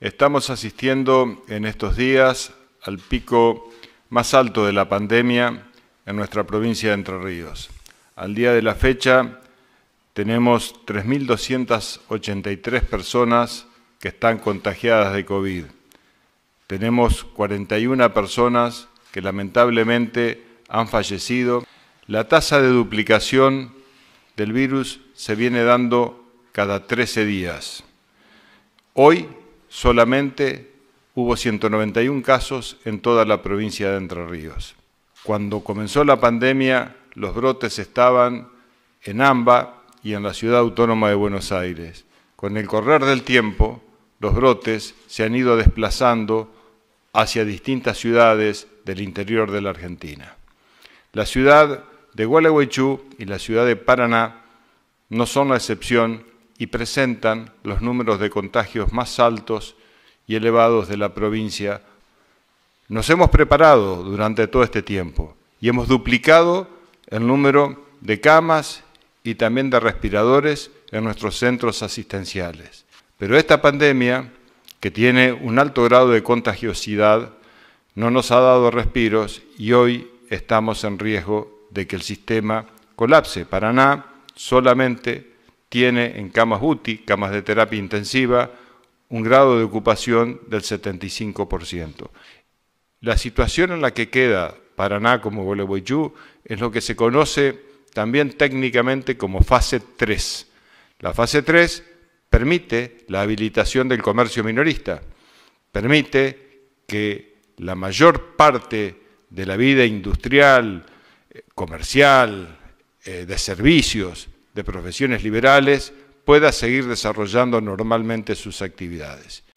Estamos asistiendo en estos días al pico más alto de la pandemia en nuestra provincia de Entre Ríos. Al día de la fecha tenemos 3.283 personas que están contagiadas de COVID. Tenemos 41 personas que lamentablemente han fallecido. La tasa de duplicación del virus se viene dando cada 13 días. Hoy solamente hubo 191 casos en toda la provincia de Entre Ríos. Cuando comenzó la pandemia, los brotes estaban en AMBA y en la ciudad autónoma de Buenos Aires. Con el correr del tiempo, los brotes se han ido desplazando hacia distintas ciudades del interior de la Argentina. La ciudad de Gualeguaychú y la ciudad de Paraná no son la excepción y presentan los números de contagios más altos y elevados de la provincia. Nos hemos preparado durante todo este tiempo y hemos duplicado el número de camas y también de respiradores en nuestros centros asistenciales. Pero esta pandemia, que tiene un alto grado de contagiosidad, no nos ha dado respiros y hoy estamos en riesgo de que el sistema colapse. Paraná solamente tiene en camas UTI, camas de terapia intensiva, un grado de ocupación del 75%. La situación en la que queda Paraná como Gualeguaychú es lo que se conoce también técnicamente como fase 3. La fase 3 permite la habilitación del comercio minorista, permite que la mayor parte de la vida industrial, eh, comercial, eh, de servicios de profesiones liberales pueda seguir desarrollando normalmente sus actividades.